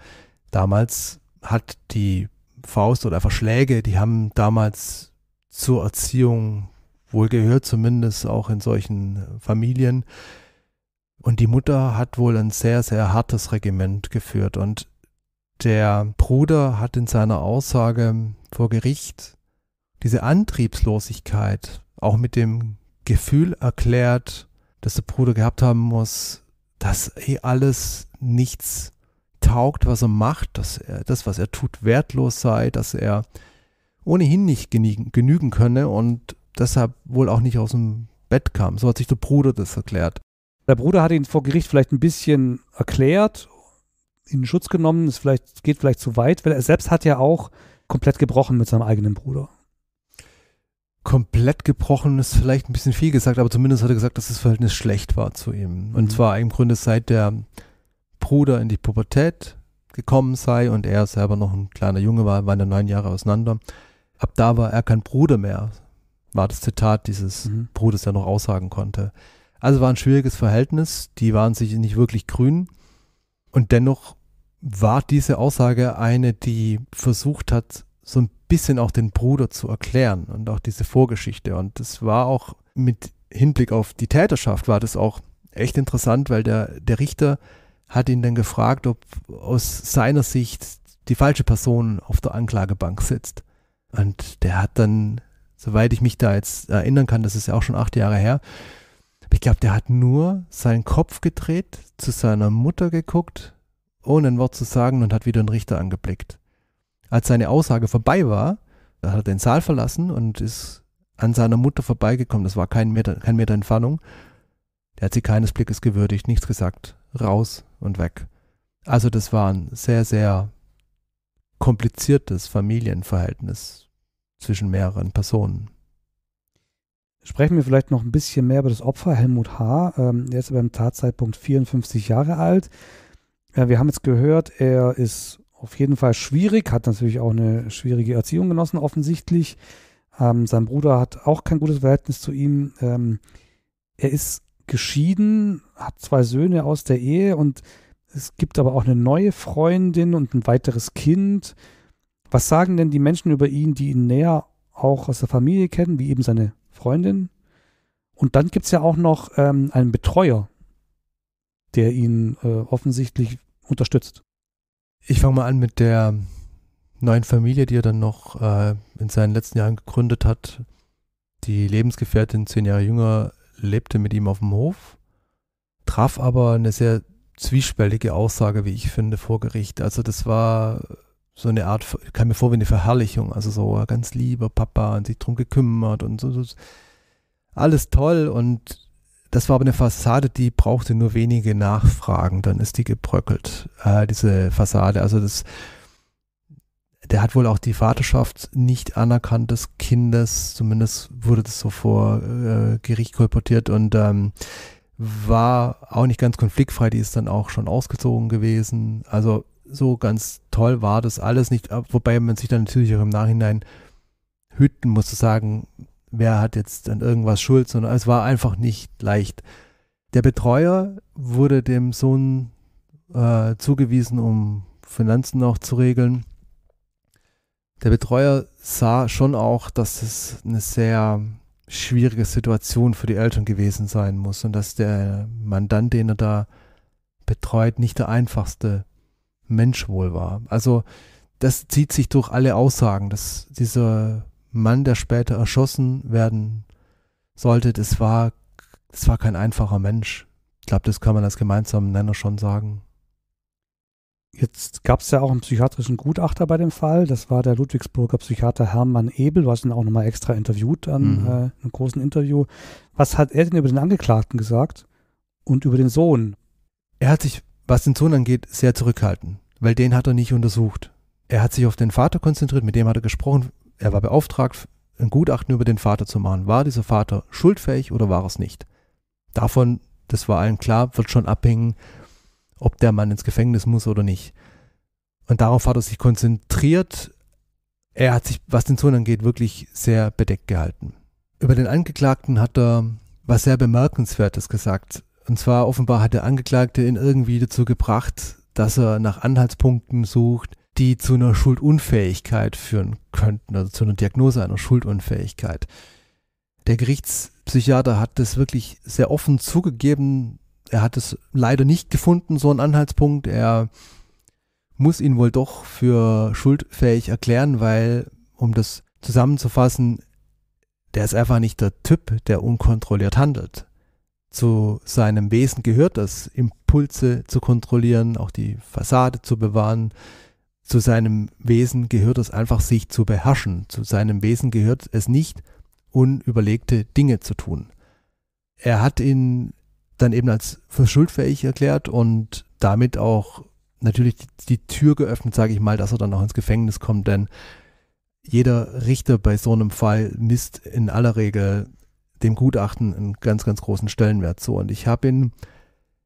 damals hat die Faust oder einfach Schläge, die haben damals zur Erziehung wohl gehört, zumindest auch in solchen Familien. Und die Mutter hat wohl ein sehr, sehr hartes Regiment geführt. Und der Bruder hat in seiner Aussage vor Gericht diese Antriebslosigkeit auch mit dem Gefühl erklärt, dass der Bruder gehabt haben muss, dass eh alles nichts taugt, was er macht, dass er, das, was er tut, wertlos sei, dass er ohnehin nicht genügen, genügen könne und deshalb wohl auch nicht aus dem Bett kam. So hat sich der Bruder das erklärt. Der Bruder hat ihn vor Gericht vielleicht ein bisschen erklärt, in Schutz genommen, es vielleicht, geht vielleicht zu weit, weil er selbst hat ja auch komplett gebrochen mit seinem eigenen Bruder. Komplett gebrochen ist vielleicht ein bisschen viel gesagt, aber zumindest hat er gesagt, dass das Verhältnis schlecht war zu ihm. Mhm. Und zwar im Grunde seit der Bruder in die Pubertät gekommen sei und er selber noch ein kleiner Junge war, waren ja neun Jahre auseinander. Ab da war er kein Bruder mehr, war das Zitat dieses mhm. Bruders, der noch aussagen konnte. Also war ein schwieriges Verhältnis, die waren sich nicht wirklich grün und dennoch war diese Aussage eine, die versucht hat, so ein bisschen auch den Bruder zu erklären und auch diese Vorgeschichte. Und das war auch mit Hinblick auf die Täterschaft, war das auch echt interessant, weil der, der Richter hat ihn dann gefragt, ob aus seiner Sicht die falsche Person auf der Anklagebank sitzt. Und der hat dann, soweit ich mich da jetzt erinnern kann, das ist ja auch schon acht Jahre her, ich glaube, der hat nur seinen Kopf gedreht, zu seiner Mutter geguckt, ohne ein Wort zu sagen und hat wieder einen Richter angeblickt. Als seine Aussage vorbei war, hat er den Saal verlassen und ist an seiner Mutter vorbeigekommen. Das war kein Meter, kein Meter Entfernung. Der hat sie keines Blickes gewürdigt, nichts gesagt. Raus, und weg. Also das war ein sehr, sehr kompliziertes Familienverhältnis zwischen mehreren Personen. Sprechen wir vielleicht noch ein bisschen mehr über das Opfer, Helmut H. Ähm, er ist beim Tatzeitpunkt 54 Jahre alt. Äh, wir haben jetzt gehört, er ist auf jeden Fall schwierig, hat natürlich auch eine schwierige Erziehung genossen, offensichtlich. Ähm, sein Bruder hat auch kein gutes Verhältnis zu ihm. Ähm, er ist geschieden, hat zwei Söhne aus der Ehe und es gibt aber auch eine neue Freundin und ein weiteres Kind. Was sagen denn die Menschen über ihn, die ihn näher auch aus der Familie kennen, wie eben seine Freundin? Und dann gibt es ja auch noch ähm, einen Betreuer, der ihn äh, offensichtlich unterstützt. Ich fange mal an mit der neuen Familie, die er dann noch äh, in seinen letzten Jahren gegründet hat. Die Lebensgefährtin, zehn Jahre jünger, lebte mit ihm auf dem Hof, traf aber eine sehr zwiespältige Aussage, wie ich finde, vor Gericht. Also das war so eine Art, kam mir vor wie eine Verherrlichung, also so ganz lieber Papa und sich drum gekümmert und so, so. Alles toll und das war aber eine Fassade, die brauchte nur wenige Nachfragen, dann ist die gebröckelt, äh, diese Fassade. Also das, der hat wohl auch die Vaterschaft nicht anerkannt des Kindes, zumindest wurde das so vor äh, Gericht kolportiert und ähm, war auch nicht ganz konfliktfrei, die ist dann auch schon ausgezogen gewesen. Also so ganz toll war das alles nicht, äh, wobei man sich dann natürlich auch im Nachhinein hüten musste sagen, wer hat jetzt an irgendwas Schuld, sondern es war einfach nicht leicht. Der Betreuer wurde dem Sohn äh, zugewiesen, um Finanzen auch zu regeln der Betreuer sah schon auch, dass es eine sehr schwierige Situation für die Eltern gewesen sein muss und dass der Mandant, den er da betreut, nicht der einfachste Mensch wohl war. Also das zieht sich durch alle Aussagen, dass dieser Mann, der später erschossen werden sollte, das war, das war kein einfacher Mensch. Ich glaube, das kann man als gemeinsamen Nenner schon sagen. Jetzt gab es ja auch einen psychiatrischen Gutachter bei dem Fall. Das war der Ludwigsburger Psychiater Hermann Ebel. Du hast ihn auch nochmal extra interviewt an mhm. äh, einem großen Interview. Was hat er denn über den Angeklagten gesagt und über den Sohn? Er hat sich, was den Sohn angeht, sehr zurückhalten, weil den hat er nicht untersucht. Er hat sich auf den Vater konzentriert, mit dem hat er gesprochen. Er war beauftragt, ein Gutachten über den Vater zu machen. War dieser Vater schuldfähig oder war es nicht? Davon, das war allen klar, wird schon abhängen, ob der Mann ins Gefängnis muss oder nicht. Und darauf hat er sich konzentriert. Er hat sich, was den Sohn angeht, wirklich sehr bedeckt gehalten. Über den Angeklagten hat er was sehr Bemerkenswertes gesagt. Und zwar offenbar hat der Angeklagte ihn irgendwie dazu gebracht, dass er nach Anhaltspunkten sucht, die zu einer Schuldunfähigkeit führen könnten, also zu einer Diagnose einer Schuldunfähigkeit. Der Gerichtspsychiater hat das wirklich sehr offen zugegeben, er hat es leider nicht gefunden, so einen Anhaltspunkt. Er muss ihn wohl doch für schuldfähig erklären, weil, um das zusammenzufassen, der ist einfach nicht der Typ, der unkontrolliert handelt. Zu seinem Wesen gehört das, Impulse zu kontrollieren, auch die Fassade zu bewahren. Zu seinem Wesen gehört es einfach, sich zu beherrschen. Zu seinem Wesen gehört es nicht, unüberlegte Dinge zu tun. Er hat ihn dann eben als für schuldfähig erklärt und damit auch natürlich die, die Tür geöffnet, sage ich mal, dass er dann auch ins Gefängnis kommt, denn jeder Richter bei so einem Fall misst in aller Regel dem Gutachten einen ganz, ganz großen Stellenwert zu. Und ich habe ihn,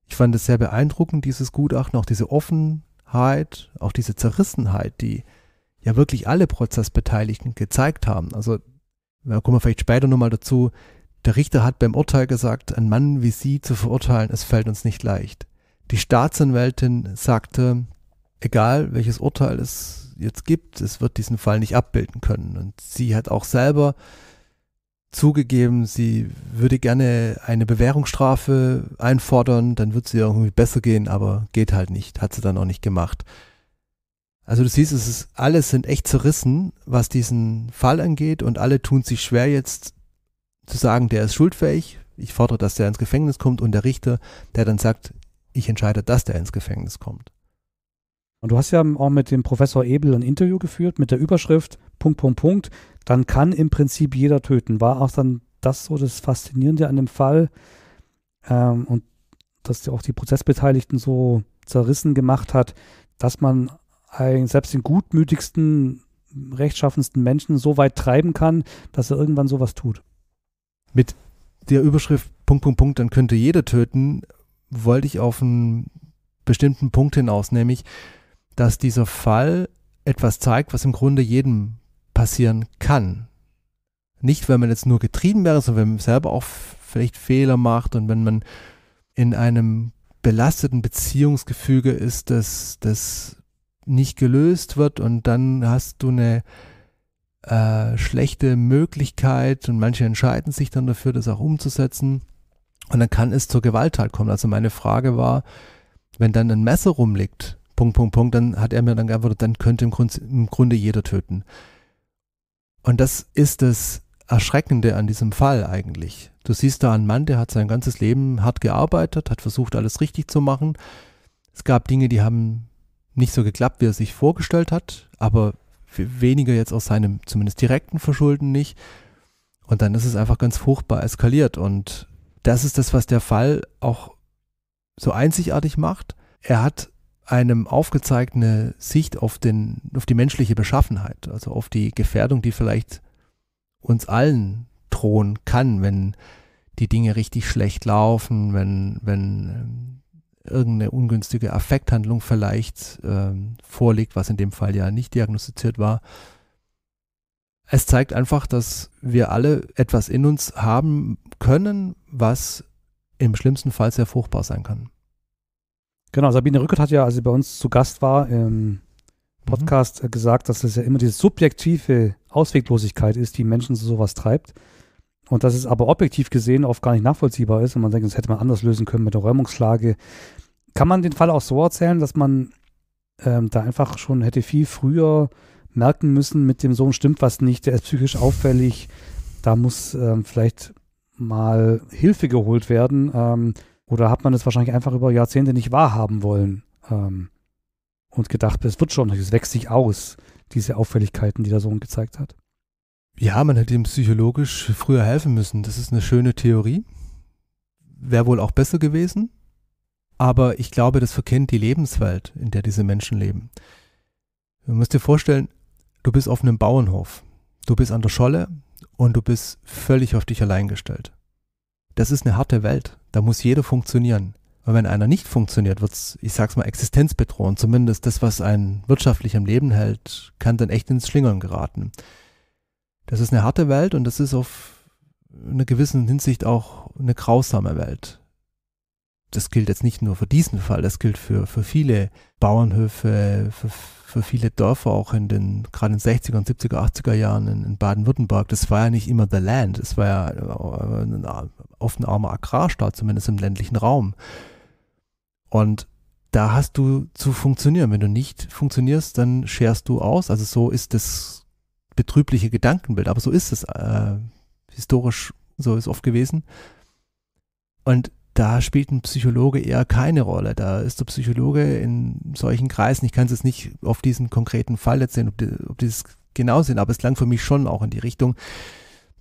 ich fand es sehr beeindruckend, dieses Gutachten, auch diese Offenheit, auch diese Zerrissenheit, die ja wirklich alle Prozessbeteiligten gezeigt haben. Also, da kommen wir vielleicht später nochmal dazu, der Richter hat beim Urteil gesagt, ein Mann wie Sie zu verurteilen, es fällt uns nicht leicht. Die Staatsanwältin sagte, egal welches Urteil es jetzt gibt, es wird diesen Fall nicht abbilden können. Und sie hat auch selber zugegeben, sie würde gerne eine Bewährungsstrafe einfordern, dann wird es ihr irgendwie besser gehen, aber geht halt nicht, hat sie dann auch nicht gemacht. Also du siehst, es ist, alles sind echt zerrissen, was diesen Fall angeht und alle tun sich schwer jetzt zu sagen, der ist schuldfähig, ich fordere, dass der ins Gefängnis kommt und der Richter, der dann sagt, ich entscheide, dass der ins Gefängnis kommt. Und du hast ja auch mit dem Professor Ebel ein Interview geführt mit der Überschrift Punkt, Punkt, Punkt, dann kann im Prinzip jeder töten. War auch dann das so das Faszinierende an dem Fall ähm, und dass auch die Prozessbeteiligten so zerrissen gemacht hat, dass man selbst den gutmütigsten, rechtschaffensten Menschen so weit treiben kann, dass er irgendwann sowas tut mit der Überschrift Punkt, Punkt, Punkt, dann könnte jeder töten, wollte ich auf einen bestimmten Punkt hinaus, nämlich, dass dieser Fall etwas zeigt, was im Grunde jedem passieren kann. Nicht, wenn man jetzt nur getrieben wäre, sondern wenn man selber auch vielleicht Fehler macht und wenn man in einem belasteten Beziehungsgefüge ist, dass das nicht gelöst wird und dann hast du eine äh, schlechte Möglichkeit und manche entscheiden sich dann dafür, das auch umzusetzen. Und dann kann es zur Gewalttat kommen. Also meine Frage war, wenn dann ein Messer rumliegt, Punkt, Punkt, Punkt, dann hat er mir dann geantwortet, dann könnte im, Grund, im Grunde jeder töten. Und das ist das Erschreckende an diesem Fall eigentlich. Du siehst da einen Mann, der hat sein ganzes Leben hart gearbeitet, hat versucht, alles richtig zu machen. Es gab Dinge, die haben nicht so geklappt, wie er sich vorgestellt hat, aber weniger jetzt aus seinem zumindest direkten Verschulden nicht. Und dann ist es einfach ganz furchtbar eskaliert. Und das ist das, was der Fall auch so einzigartig macht. Er hat einem aufgezeigt eine Sicht auf, den, auf die menschliche Beschaffenheit, also auf die Gefährdung, die vielleicht uns allen drohen kann, wenn die Dinge richtig schlecht laufen, wenn, wenn ähm, irgendeine ungünstige Affekthandlung vielleicht ähm, vorliegt, was in dem Fall ja nicht diagnostiziert war. Es zeigt einfach, dass wir alle etwas in uns haben können, was im schlimmsten Fall sehr fruchtbar sein kann. Genau, Sabine Rückert hat ja, als sie bei uns zu Gast war, im mhm. Podcast mhm. gesagt, dass es ja immer diese subjektive Ausweglosigkeit ist, die Menschen zu sowas treibt und dass es aber objektiv gesehen oft gar nicht nachvollziehbar ist und man denkt, das hätte man anders lösen können mit der Räumungslage. Kann man den Fall auch so erzählen, dass man ähm, da einfach schon hätte viel früher merken müssen, mit dem Sohn stimmt was nicht, der ist psychisch auffällig, da muss ähm, vielleicht mal Hilfe geholt werden ähm, oder hat man es wahrscheinlich einfach über Jahrzehnte nicht wahrhaben wollen ähm, und gedacht, es wird schon, es wächst sich aus, diese Auffälligkeiten, die der Sohn gezeigt hat. Ja, man hätte ihm psychologisch früher helfen müssen. Das ist eine schöne Theorie. Wäre wohl auch besser gewesen. Aber ich glaube, das verkennt die Lebenswelt, in der diese Menschen leben. Du musst dir vorstellen, du bist auf einem Bauernhof. Du bist an der Scholle und du bist völlig auf dich allein gestellt. Das ist eine harte Welt. Da muss jeder funktionieren. Und wenn einer nicht funktioniert, wird's, ich sag's mal, existenzbedrohend. Zumindest das, was einen wirtschaftlich am Leben hält, kann dann echt ins Schlingern geraten das ist eine harte Welt und das ist auf einer gewissen Hinsicht auch eine grausame Welt. Das gilt jetzt nicht nur für diesen Fall, das gilt für, für viele Bauernhöfe, für, für viele Dörfer auch in den, gerade in den 60er und 70er, 80er Jahren in, in Baden-Württemberg. Das war ja nicht immer the land, das war ja äh, oft ein armer Agrarstaat, zumindest im ländlichen Raum. Und da hast du zu funktionieren. Wenn du nicht funktionierst, dann scherst du aus. Also so ist das betrübliche Gedankenbild, aber so ist es äh, historisch, so ist es oft gewesen. Und da spielt ein Psychologe eher keine Rolle. Da ist der Psychologe in solchen Kreisen, ich kann es jetzt nicht auf diesen konkreten Fall erzählen, ob, die, ob die das genau sind, aber es klang für mich schon auch in die Richtung,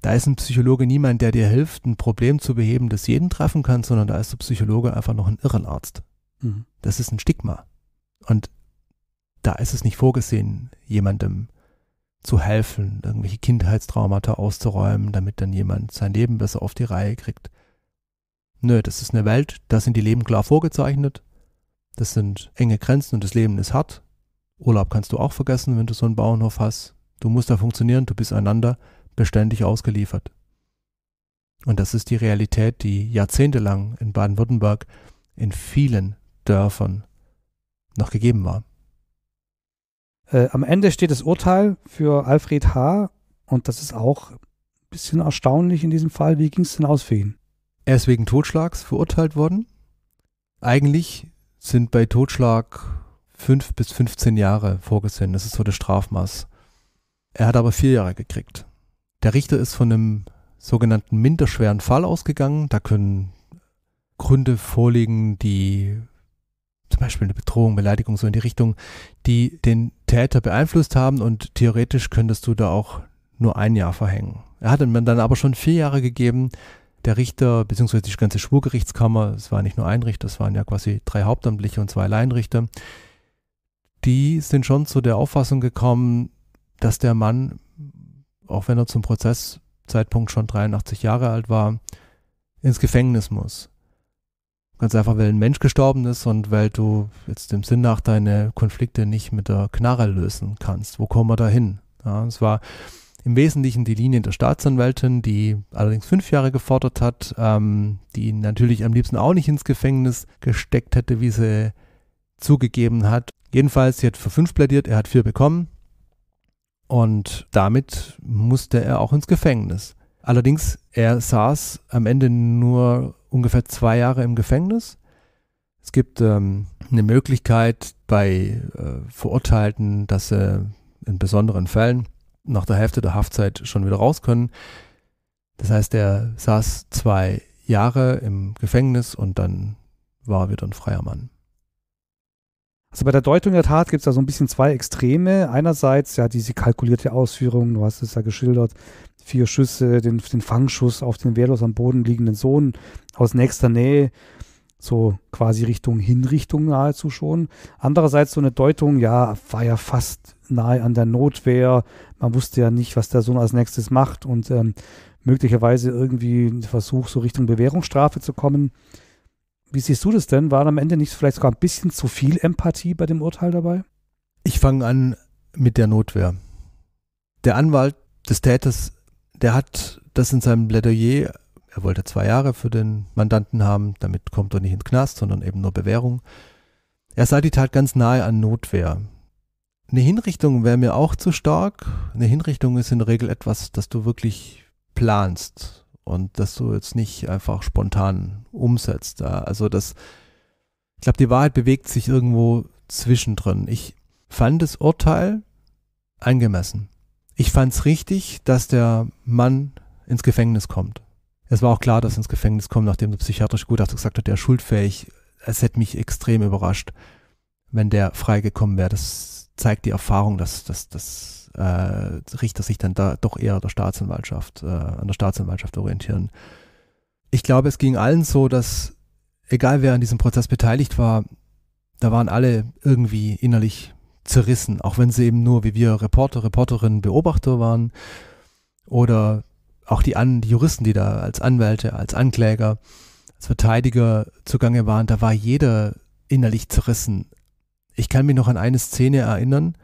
da ist ein Psychologe niemand, der dir hilft, ein Problem zu beheben, das jeden treffen kann, sondern da ist der Psychologe einfach noch ein Irrenarzt. Mhm. Das ist ein Stigma. Und da ist es nicht vorgesehen, jemandem zu helfen, irgendwelche Kindheitstraumata auszuräumen, damit dann jemand sein Leben besser auf die Reihe kriegt. Nö, das ist eine Welt, da sind die Leben klar vorgezeichnet. Das sind enge Grenzen und das Leben ist hart. Urlaub kannst du auch vergessen, wenn du so einen Bauernhof hast. Du musst da funktionieren, du bist einander beständig ausgeliefert. Und das ist die Realität, die jahrzehntelang in Baden-Württemberg in vielen Dörfern noch gegeben war. Äh, am Ende steht das Urteil für Alfred H. Und das ist auch ein bisschen erstaunlich in diesem Fall. Wie ging es denn aus für ihn? Er ist wegen Totschlags verurteilt worden. Eigentlich sind bei Totschlag fünf bis 15 Jahre vorgesehen. Das ist so das Strafmaß. Er hat aber vier Jahre gekriegt. Der Richter ist von einem sogenannten minderschweren Fall ausgegangen. Da können Gründe vorliegen, die zum Beispiel eine Bedrohung, Beleidigung, so in die Richtung, die den Täter beeinflusst haben und theoretisch könntest du da auch nur ein Jahr verhängen. Er hat ihm dann aber schon vier Jahre gegeben. Der Richter, beziehungsweise die ganze Schwurgerichtskammer, es war nicht nur ein Richter, es waren ja quasi drei Hauptamtliche und zwei Laienrichter, die sind schon zu der Auffassung gekommen, dass der Mann, auch wenn er zum Prozesszeitpunkt schon 83 Jahre alt war, ins Gefängnis muss. Ganz einfach, weil ein Mensch gestorben ist und weil du jetzt dem Sinn nach deine Konflikte nicht mit der Knarre lösen kannst. Wo kommen wir da hin? Ja, es war im Wesentlichen die Linie der Staatsanwältin, die allerdings fünf Jahre gefordert hat, ähm, die ihn natürlich am liebsten auch nicht ins Gefängnis gesteckt hätte, wie sie zugegeben hat. Jedenfalls, sie hat für fünf plädiert, er hat vier bekommen und damit musste er auch ins Gefängnis. Allerdings, er saß am Ende nur ungefähr zwei Jahre im Gefängnis. Es gibt ähm, eine Möglichkeit bei äh, Verurteilten, dass sie in besonderen Fällen nach der Hälfte der Haftzeit schon wieder raus können. Das heißt, er saß zwei Jahre im Gefängnis und dann war er wieder ein freier Mann. Also bei der Deutung der Tat gibt es da so ein bisschen zwei Extreme. Einerseits ja diese kalkulierte Ausführung, du hast es ja geschildert, vier Schüsse, den, den Fangschuss auf den wehrlos am Boden liegenden Sohn aus nächster Nähe, so quasi Richtung Hinrichtung nahezu schon. Andererseits so eine Deutung, ja, war ja fast nahe an der Notwehr. Man wusste ja nicht, was der Sohn als nächstes macht und ähm, möglicherweise irgendwie ein Versuch, so Richtung Bewährungsstrafe zu kommen. Wie siehst du das denn? War am Ende nicht vielleicht sogar ein bisschen zu viel Empathie bei dem Urteil dabei? Ich fange an mit der Notwehr. Der Anwalt des Täters der hat das in seinem Plädoyer, er wollte zwei Jahre für den Mandanten haben, damit kommt er nicht in den Knast, sondern eben nur Bewährung. Er sah die Tat ganz nahe an Notwehr. Eine Hinrichtung wäre mir auch zu stark. Eine Hinrichtung ist in der Regel etwas, das du wirklich planst und das du jetzt nicht einfach spontan umsetzt. Also das, ich glaube, die Wahrheit bewegt sich irgendwo zwischendrin. Ich fand das Urteil angemessen ich fand es richtig, dass der Mann ins Gefängnis kommt. Es war auch klar, dass er ins Gefängnis kommt, nachdem der psychiatrische Gutachter gesagt hat, der ist schuldfähig. Es hätte mich extrem überrascht, wenn der freigekommen wäre. Das zeigt die Erfahrung, dass, dass, dass äh, Richter sich dann da doch eher der Staatsanwaltschaft, äh, an der Staatsanwaltschaft orientieren. Ich glaube, es ging allen so, dass egal wer an diesem Prozess beteiligt war, da waren alle irgendwie innerlich zerrissen, auch wenn sie eben nur wie wir Reporter, Reporterinnen, Beobachter waren oder auch die, An die Juristen, die da als Anwälte, als Ankläger, als Verteidiger zugange waren, da war jeder innerlich zerrissen. Ich kann mich noch an eine Szene erinnern,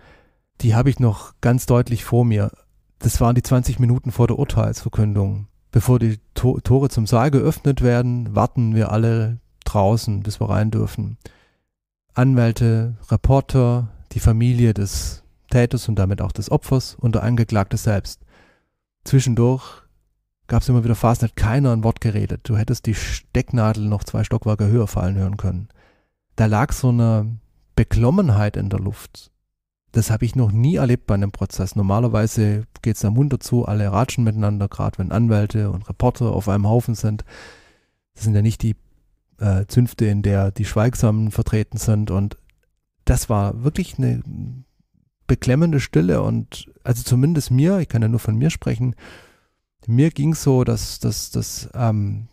die habe ich noch ganz deutlich vor mir. Das waren die 20 Minuten vor der Urteilsverkündung. Bevor die Tor Tore zum Saal geöffnet werden, warten wir alle draußen, bis wir rein dürfen. Anwälte, Reporter, die Familie des Täters und damit auch des Opfers und der Angeklagte selbst. Zwischendurch gab es immer wieder Phasen, hat keiner ein Wort geredet. Du hättest die Stecknadel noch zwei Stockwerke höher fallen hören können. Da lag so eine Beklommenheit in der Luft. Das habe ich noch nie erlebt bei einem Prozess. Normalerweise geht es da munter zu, alle ratschen miteinander, gerade wenn Anwälte und Reporter auf einem Haufen sind. Das sind ja nicht die äh, Zünfte, in der die Schweigsamen vertreten sind und das war wirklich eine beklemmende Stille und also zumindest mir, ich kann ja nur von mir sprechen, mir ging es so, dass, dass, dass ähm,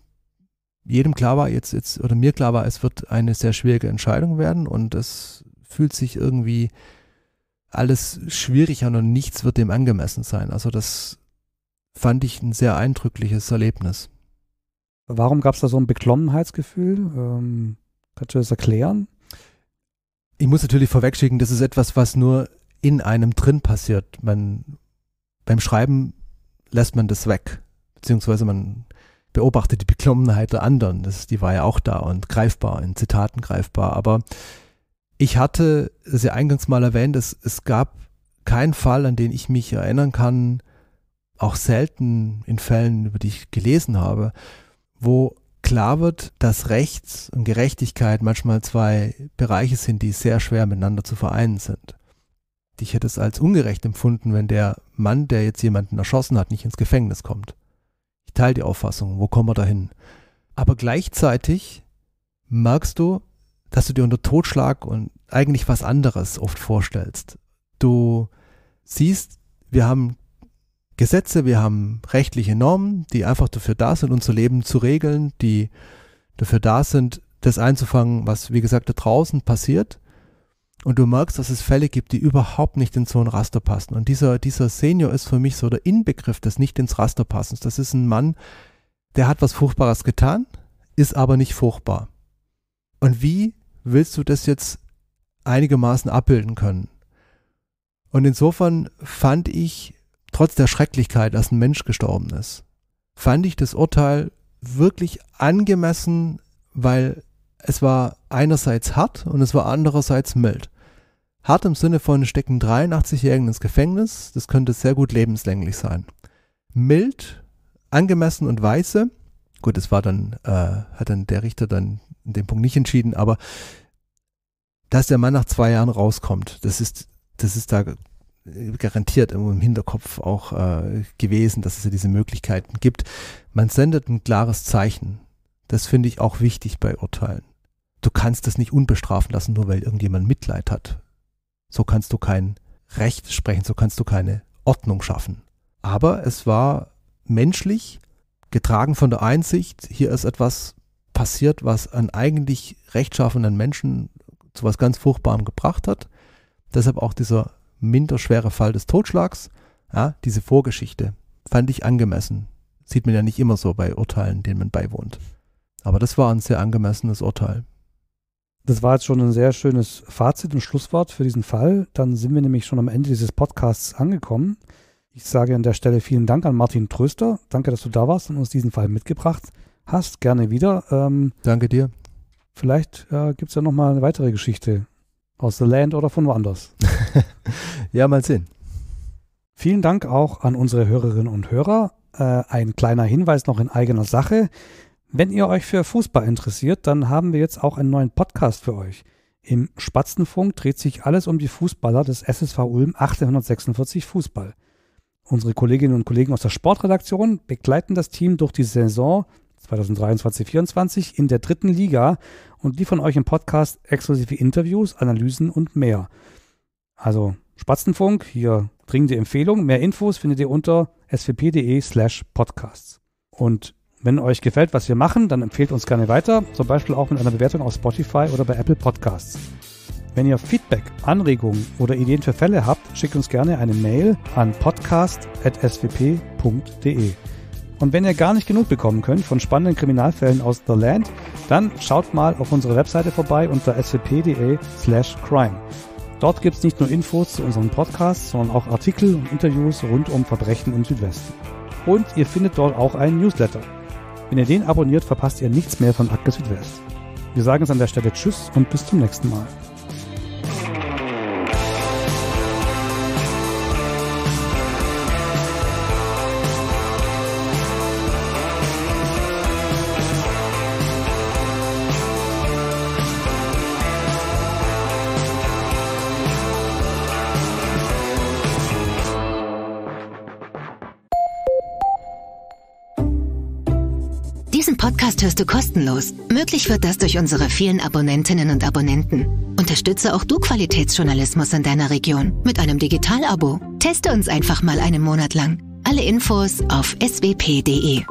jedem klar war jetzt, jetzt, oder mir klar war, es wird eine sehr schwierige Entscheidung werden und es fühlt sich irgendwie alles schwierig an und nichts wird dem angemessen sein. Also das fand ich ein sehr eindrückliches Erlebnis. Warum gab es da so ein Beklommenheitsgefühl? Ähm, kannst du das erklären? Ich muss natürlich vorwegschicken, das ist etwas, was nur in einem drin passiert. Man, beim Schreiben lässt man das weg, beziehungsweise man beobachtet die Beklommenheit der anderen. Das, die war ja auch da und greifbar, in Zitaten greifbar. Aber ich hatte es ja eingangs mal erwähnt, es, es gab keinen Fall, an den ich mich erinnern kann, auch selten in Fällen, über die ich gelesen habe, wo klar wird, dass Rechts und Gerechtigkeit manchmal zwei Bereiche sind, die sehr schwer miteinander zu vereinen sind. Ich hätte es als ungerecht empfunden, wenn der Mann, der jetzt jemanden erschossen hat, nicht ins Gefängnis kommt. Ich teile die Auffassung, wo kommen wir dahin? Aber gleichzeitig merkst du, dass du dir unter Totschlag und eigentlich was anderes oft vorstellst. Du siehst, wir haben Gesetze, wir haben rechtliche Normen, die einfach dafür da sind, unser Leben zu regeln, die dafür da sind, das einzufangen, was, wie gesagt, da draußen passiert. Und du merkst, dass es Fälle gibt, die überhaupt nicht in so ein Raster passen. Und dieser, dieser Senior ist für mich so der Inbegriff des nicht ins Raster passens. Das ist ein Mann, der hat was Furchtbares getan, ist aber nicht furchtbar. Und wie willst du das jetzt einigermaßen abbilden können? Und insofern fand ich trotz der Schrecklichkeit, dass ein Mensch gestorben ist, fand ich das Urteil wirklich angemessen, weil es war einerseits hart und es war andererseits mild. Hart im Sinne von stecken 83-Jährigen ins Gefängnis, das könnte sehr gut lebenslänglich sein. Mild, angemessen und weise, gut, es war dann, äh, hat dann der Richter dann in dem Punkt nicht entschieden, aber dass der Mann nach zwei Jahren rauskommt, das ist, das ist da garantiert irgendwo im Hinterkopf auch äh, gewesen, dass es ja diese Möglichkeiten gibt. Man sendet ein klares Zeichen. Das finde ich auch wichtig bei Urteilen. Du kannst das nicht unbestrafen lassen, nur weil irgendjemand Mitleid hat. So kannst du kein Recht sprechen, so kannst du keine Ordnung schaffen. Aber es war menschlich, getragen von der Einsicht, hier ist etwas passiert, was an eigentlich rechtschaffenden Menschen zu was ganz Furchtbarem gebracht hat. Deshalb auch dieser minder schwere Fall des Totschlags, ja, diese Vorgeschichte fand ich angemessen. Sieht man ja nicht immer so bei Urteilen, denen man beiwohnt. Aber das war ein sehr angemessenes Urteil. Das war jetzt schon ein sehr schönes Fazit und Schlusswort für diesen Fall. Dann sind wir nämlich schon am Ende dieses Podcasts angekommen. Ich sage an der Stelle vielen Dank an Martin Tröster. Danke, dass du da warst und uns diesen Fall mitgebracht hast. Gerne wieder. Ähm, Danke dir. Vielleicht äh, gibt es ja nochmal eine weitere Geschichte aus The Land oder von woanders. [LAUGHS] [LAUGHS] ja, mal sehen. Vielen Dank auch an unsere Hörerinnen und Hörer. Äh, ein kleiner Hinweis noch in eigener Sache. Wenn ihr euch für Fußball interessiert, dann haben wir jetzt auch einen neuen Podcast für euch. Im Spatzenfunk dreht sich alles um die Fußballer des SSV Ulm 1846 Fußball. Unsere Kolleginnen und Kollegen aus der Sportredaktion begleiten das Team durch die Saison 2023 2024 in der dritten Liga und liefern euch im Podcast exklusive Interviews, Analysen und mehr. Also Spatzenfunk, hier dringende Empfehlung. Mehr Infos findet ihr unter svp.de slash podcasts. Und wenn euch gefällt, was wir machen, dann empfehlt uns gerne weiter, zum Beispiel auch mit einer Bewertung auf Spotify oder bei Apple Podcasts. Wenn ihr Feedback, Anregungen oder Ideen für Fälle habt, schickt uns gerne eine Mail an podcast.svp.de. Und wenn ihr gar nicht genug bekommen könnt von spannenden Kriminalfällen aus The Land, dann schaut mal auf unsere Webseite vorbei unter svp.de slash crime. Dort gibt es nicht nur Infos zu unseren Podcasts, sondern auch Artikel und Interviews rund um Verbrechen im Südwesten. Und ihr findet dort auch einen Newsletter. Wenn ihr den abonniert, verpasst ihr nichts mehr von Akte Südwest. Wir sagen es an der Stelle Tschüss und bis zum nächsten Mal. Podcast hörst du kostenlos. Möglich wird das durch unsere vielen Abonnentinnen und Abonnenten. Unterstütze auch du Qualitätsjournalismus in deiner Region mit einem Digitalabo. Teste uns einfach mal einen Monat lang. Alle Infos auf swp.de.